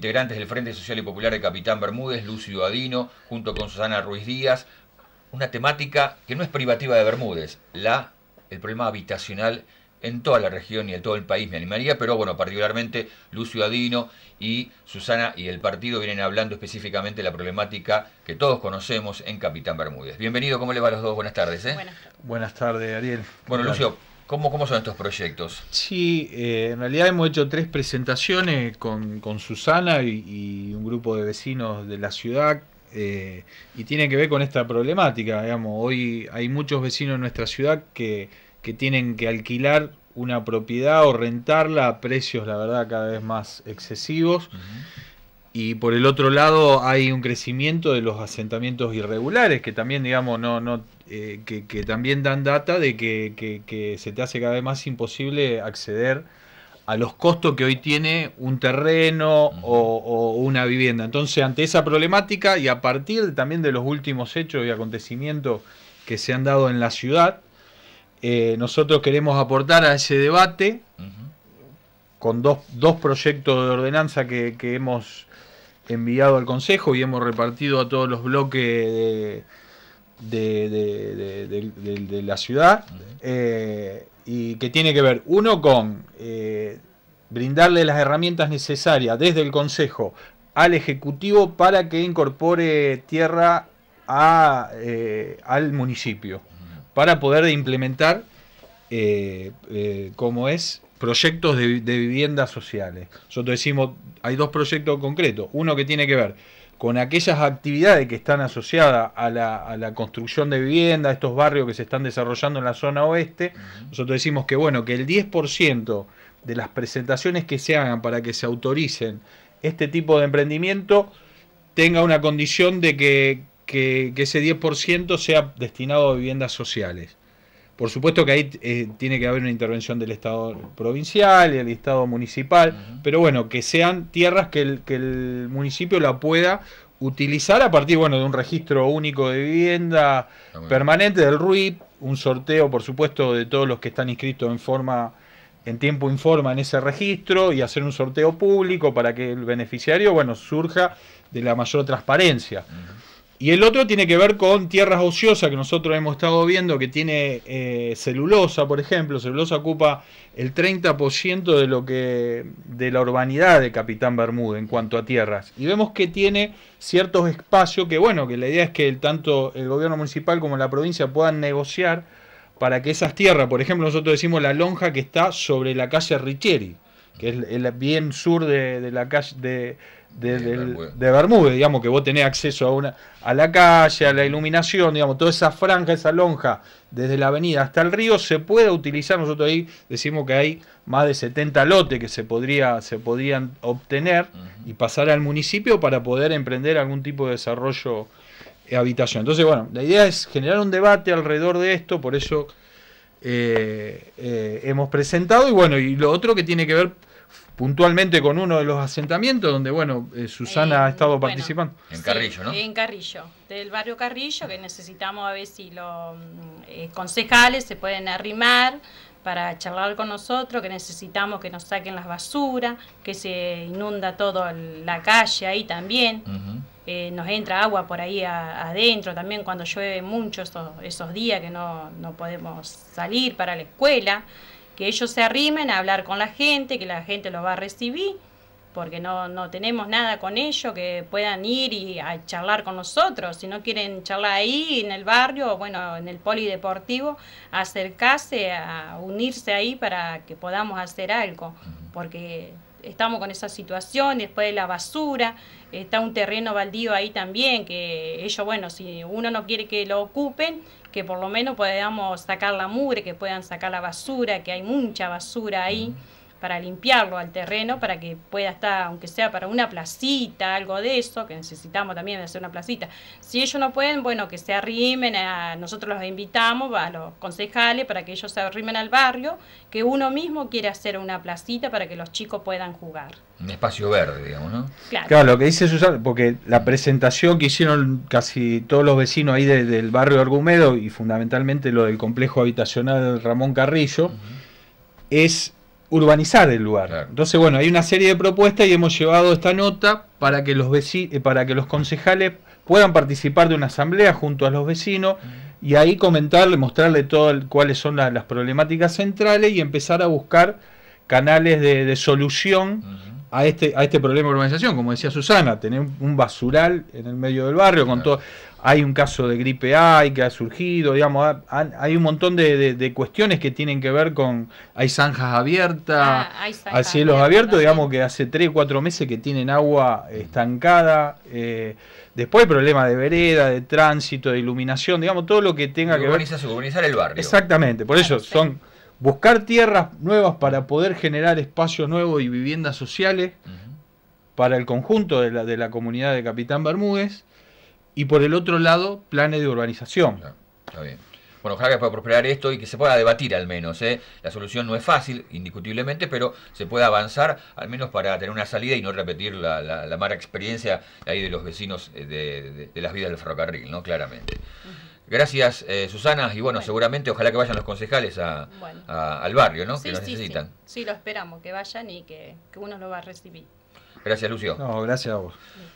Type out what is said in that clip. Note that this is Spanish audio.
integrantes del Frente Social y Popular de Capitán Bermúdez, Lucio Adino, junto con Susana Ruiz Díaz, una temática que no es privativa de Bermúdez, la, el problema habitacional en toda la región y en todo el país, me animaría, pero bueno, particularmente Lucio Adino y Susana y el partido vienen hablando específicamente de la problemática que todos conocemos en Capitán Bermúdez. Bienvenido, ¿cómo le va a los dos? Buenas tardes. ¿eh? Buenas tardes, Ariel. Bueno, Lucio, ¿Cómo, son estos proyectos? Sí, eh, en realidad hemos hecho tres presentaciones con, Susana y, un grupo de vecinos de la ciudad eh, y tiene que ver con esta problemática. Digamos, hoy hay muchos vecinos en nuestra ciudad que, tienen que alquilar una propiedad o rentarla a precios, la verdad, cada vez más excesivos. Y por el otro lado hay un crecimiento de los asentamientos irregulares, que también, digamos, no, no, eh, que, también dan data de que, se te hace cada vez más imposible acceder a los costos que hoy tiene un terreno o, una vivienda. Entonces, ante esa problemática y a partir también de los últimos hechos y acontecimientos que se han dado en la ciudad, eh, nosotros queremos aportar a ese debate. Mm con dos, proyectos de ordenanza que, hemos enviado al Consejo y hemos repartido a todos los bloques de, la ciudad, eh, y que tiene que ver, uno, con eh, brindarle las herramientas necesarias desde el Consejo al Ejecutivo para que incorpore tierra eh, al municipio, para poder implementar, como es, proyectos de, viviendas sociales. Nosotros decimos, hay dos proyectos concretos. Uno que tiene que ver con aquellas actividades que están asociadas a la, construcción de viviendas, estos barrios que se están desarrollando en la zona oeste, nosotros decimos que bueno, que el 10% de las presentaciones que se hagan para que se autoricen este tipo de emprendimiento tenga una condición de que, que, que ese 10% sea destinado a viviendas sociales. Por supuesto que ahí eh, tiene que haber una intervención del Estado provincial y el Estado municipal, pero bueno, que sean tierras que el, municipio la pueda utilizar a partir bueno, de un registro único de vivienda permanente del RUIP, un sorteo, por supuesto, de todos los que están inscritos en forma en tiempo informa en ese registro y hacer un sorteo público para que el beneficiario, bueno, surja de la mayor transparencia. Y el otro tiene que ver con tierras ociosas que nosotros hemos estado viendo, que tiene eh, celulosa, por ejemplo. Celulosa ocupa el 30% de lo que de la urbanidad de Capitán Bermúdez en cuanto a tierras. Y vemos que tiene ciertos espacios que, bueno, que la idea es que el, tanto el gobierno municipal como la provincia puedan negociar para que esas tierras, por ejemplo, nosotros decimos la lonja que está sobre la calle Richieri que es el bien sur de, la calle de, de, Bermúdez. digamos, que vos tenés acceso a, una, a la calle, a la iluminación, digamos, toda esa franja, esa lonja, desde la avenida hasta el río, se puede utilizar. Nosotros ahí decimos que hay más de 70 lotes que se, podría, se podrían obtener y pasar al municipio para poder emprender algún tipo de desarrollo de habitación. Entonces, bueno, la idea es generar un debate alrededor de esto, por eso eh, eh, hemos presentado. Y bueno, y lo otro que tiene que ver puntualmente con uno de los asentamientos donde, bueno, eh, Susana eh, ha estado participando. En Carrillo, ¿no? En Carrillo, del barrio Carrillo, que necesitamos a ver si los mm, concejales se pueden arrimar para charlar con nosotros, que necesitamos que nos saquen las basuras, que se inunda toda la calle ahí también. Eh, nos entra agua por ahí adentro también cuando llueve mucho esos, esos días que no, podemos salir para la escuela, que ellos se arrimen a hablar con la gente, que la gente los va a recibir, porque no, tenemos nada con ellos, que puedan ir y a charlar con nosotros, si no quieren charlar ahí en el barrio o bueno, en el polideportivo, acercarse, a unirse ahí para que podamos hacer algo, porque estamos con esa situación, después de la basura, está un terreno baldío ahí también, que ellos, bueno, si uno no quiere que lo ocupen, que por lo menos podamos sacar la mure que puedan sacar la basura, que hay mucha basura ahí. Mm para limpiarlo al terreno, para que pueda estar, aunque sea para una placita, algo de eso, que necesitamos también de hacer una placita. Si ellos no pueden, bueno, que se arrimen, a, nosotros los invitamos, a los concejales, para que ellos se arrimen al barrio, que uno mismo quiere hacer una placita para que los chicos puedan jugar. Un espacio verde, digamos, ¿no? Claro. claro lo que dice Susana, porque la presentación que hicieron casi todos los vecinos ahí del barrio Argumedo y fundamentalmente lo del complejo habitacional Ramón Carrillo, es urbanizar el lugar. Entonces, bueno, hay una serie de propuestas y hemos llevado esta nota para que los eh, para que los concejales puedan participar de una asamblea junto a los vecinos y ahí comentarle, mostrarle todo cuáles son las problemáticas centrales y empezar a buscar canales de, solución a este, a este problema de urbanización, como decía Susana, tener un basural en el medio del barrio, con todo hay un caso de gripe A que ha surgido, digamos, hay un montón de, cuestiones que tienen que ver con, hay zanjas abiertas, ah, hay cielos abiertos, digamos que hace 3, 4 meses que tienen agua estancada, eh, después problemas de vereda, de tránsito, de iluminación, digamos, todo lo que tenga que ver. Urbanizar el barrio. Exactamente, por eso son buscar tierras nuevas para poder generar espacios nuevos y viviendas sociales para el conjunto de la, de la comunidad de Capitán Bermúdez y por el otro lado, planes de urbanización. está bien. Bueno, ojalá que pueda prosperar esto y que se pueda debatir al menos. ¿eh? La solución no es fácil, indiscutiblemente, pero se puede avanzar al menos para tener una salida y no repetir la, la, mala experiencia ahí de los vecinos eh, de, las vidas del ferrocarril, ¿no? Claramente. Gracias, eh, Susana, y bueno, seguramente ojalá que vayan los concejales a, al barrio, ¿no? Sí, que los sí, necesitan. Sí. lo esperamos, que vayan y que, que uno lo va a recibir. Gracias, Lucio. No, gracias a vos.